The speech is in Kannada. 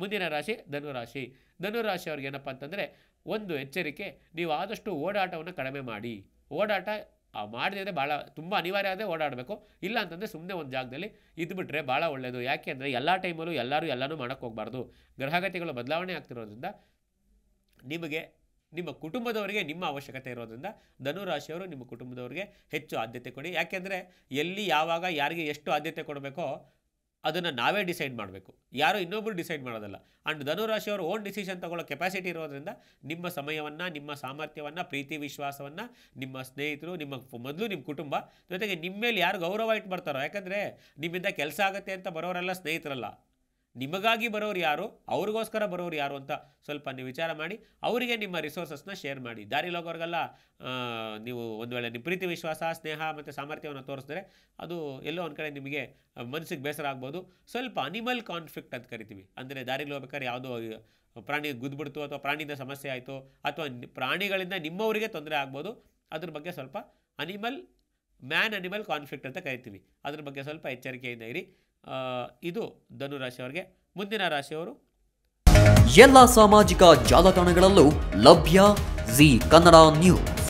ಮುಂದಿನ ರಾಶಿ ಧನುರಾಶಿ ಧನುರಾಶಿಯವ್ರಿಗೆ ಏನಪ್ಪ ಅಂತಂದರೆ ಒಂದು ಎಚ್ಚರಿಕೆ ನೀವು ಆದಷ್ಟು ಓಡಾಟವನ್ನು ಕಡಿಮೆ ಮಾಡಿ ಓಡಾಟ ಮಾಡಿದ್ರೆ ಭಾಳ ತುಂಬ ಅನಿವಾರ್ಯ ಆದರೆ ಓಡಾಡಬೇಕು ಇಲ್ಲ ಅಂತಂದರೆ ಸುಮ್ಮನೆ ಒಂದು ಜಾಗದಲ್ಲಿ ಇದ್ದುಬಿಟ್ರೆ ಭಾಳ ಒಳ್ಳೆಯದು ಯಾಕೆ ಅಂದರೆ ಎಲ್ಲ ಟೈಮಲ್ಲೂ ಎಲ್ಲರೂ ಎಲ್ಲನೂ ಮಾಡೋಕ್ಕೆ ಹೋಗಬಾರ್ದು ಗ್ರಹಗತಿಗಳು ಬದಲಾವಣೆ ಆಗ್ತಿರೋದ್ರಿಂದ ನಿಮಗೆ ನಿಮ್ಮ ಕುಟುಂಬದವರಿಗೆ ನಿಮ್ಮ ಅವಶ್ಯಕತೆ ಇರೋದ್ರಿಂದ ಧನುರಾಶಿಯವರು ನಿಮ್ಮ ಕುಟುಂಬದವರಿಗೆ ಹೆಚ್ಚು ಆದ್ಯತೆ ಕೊಡಿ ಯಾಕೆಂದರೆ ಎಲ್ಲಿ ಯಾವಾಗ ಯಾರಿಗೆ ಎಷ್ಟು ಆದ್ಯತೆ ಕೊಡಬೇಕೋ ಅದನ್ನು ನಾವೇ ಡಿಸೈಡ್ ಮಾಡಬೇಕು ಯಾರೋ ಇನ್ನೊಬ್ಬರು ಡಿಸೈಡ್ ಮಾಡೋದಲ್ಲ ಆ್ಯಂಡ್ ಧನುರಾಶಿಯವರು ಓನ್ ಡಿಸಿಷನ್ ತಗೊಳ್ಳೋ ಕೆಪಾಸಿಟಿ ಇರೋದ್ರಿಂದ ನಿಮ್ಮ ಸಮಯವನ್ನು ನಿಮ್ಮ ಸಾಮರ್ಥ್ಯವನ್ನು ಪ್ರೀತಿ ವಿಶ್ವಾಸವನ್ನು ನಿಮ್ಮ ಸ್ನೇಹಿತರು ನಿಮ್ಮ ಮೊದಲು ನಿಮ್ಮ ಕುಟುಂಬ ಜೊತೆಗೆ ನಿಮ್ಮ ಮೇಲೆ ಯಾರು ಗೌರವ ಇಟ್ಟು ಬರ್ತಾರೋ ಯಾಕಂದರೆ ನಿಮ್ಮಿಂದ ಕೆಲಸ ಆಗುತ್ತೆ ಅಂತ ಬರೋರೆಲ್ಲ ಸ್ನೇಹಿತರಲ್ಲ ನಿಮಗಾಗಿ ಬರೋರು ಯಾರು ಅವ್ರಿಗೋಸ್ಕರ ಬರೋರು ಯಾರು ಅಂತ ಸ್ವಲ್ಪ ನೀವು ವಿಚಾರ ಮಾಡಿ ಅವರಿಗೆ ನಿಮ್ಮ ರಿಸೋರ್ಸಸ್ನ ಶೇರ್ ಮಾಡಿ ದಾರಿಲಿ ಹೋಗೋರಿಗೆಲ್ಲ ನೀವು ಒಂದು ವೇಳೆ ನಿಮ್ಮ ಪ್ರೀತಿ ವಿಶ್ವಾಸ ಸ್ನೇಹ ಮತ್ತು ಸಾಮರ್ಥ್ಯವನ್ನು ತೋರಿಸಿದ್ರೆ ಅದು ಎಲ್ಲೋ ಒಂದು ಕಡೆ ನಿಮಗೆ ಮನಸ್ಸಿಗೆ ಬೇಸರ ಆಗ್ಬೋದು ಸ್ವಲ್ಪ ಅನಿಮಲ್ ಕಾನ್ಫ್ಲಿಕ್ಟ್ ಅಂತ ಕರಿತೀವಿ ಅಂದರೆ ದಾರಿಲಿ ಹೋಗ್ಬೇಕಾದ್ರೆ ಯಾವುದೋ ಪ್ರಾಣಿ ಗುದ್ಬಿಡ್ತು ಅಥವಾ ಪ್ರಾಣಿಯಿಂದ ಸಮಸ್ಯೆ ಆಯಿತು ಅಥವಾ ಪ್ರಾಣಿಗಳಿಂದ ನಿಮ್ಮವರಿಗೆ ತೊಂದರೆ ಆಗ್ಬೋದು ಅದ್ರ ಬಗ್ಗೆ ಸ್ವಲ್ಪ ಅನಿಮಲ್ ಮ್ಯಾನ್ ಅನಿಮಲ್ ಕಾನ್ಫ್ಲಿಕ್ಟ್ ಅಂತ ಕರಿತೀವಿ ಅದ್ರ ಬಗ್ಗೆ ಸ್ವಲ್ಪ ಎಚ್ಚರಿಕೆಯಿಂದ ಇರಿ ಇದು ಅವರಿಗೆ ಮುಂದಿನ ರಾಶಿಯವರು ಎಲ್ಲ ಸಾಮಾಜಿಕ ಜಾಲತಾಣಗಳಲ್ಲೂ ಲಭ್ಯ ಜಿ ಕನ್ನಡ ನ್ಯೂಸ್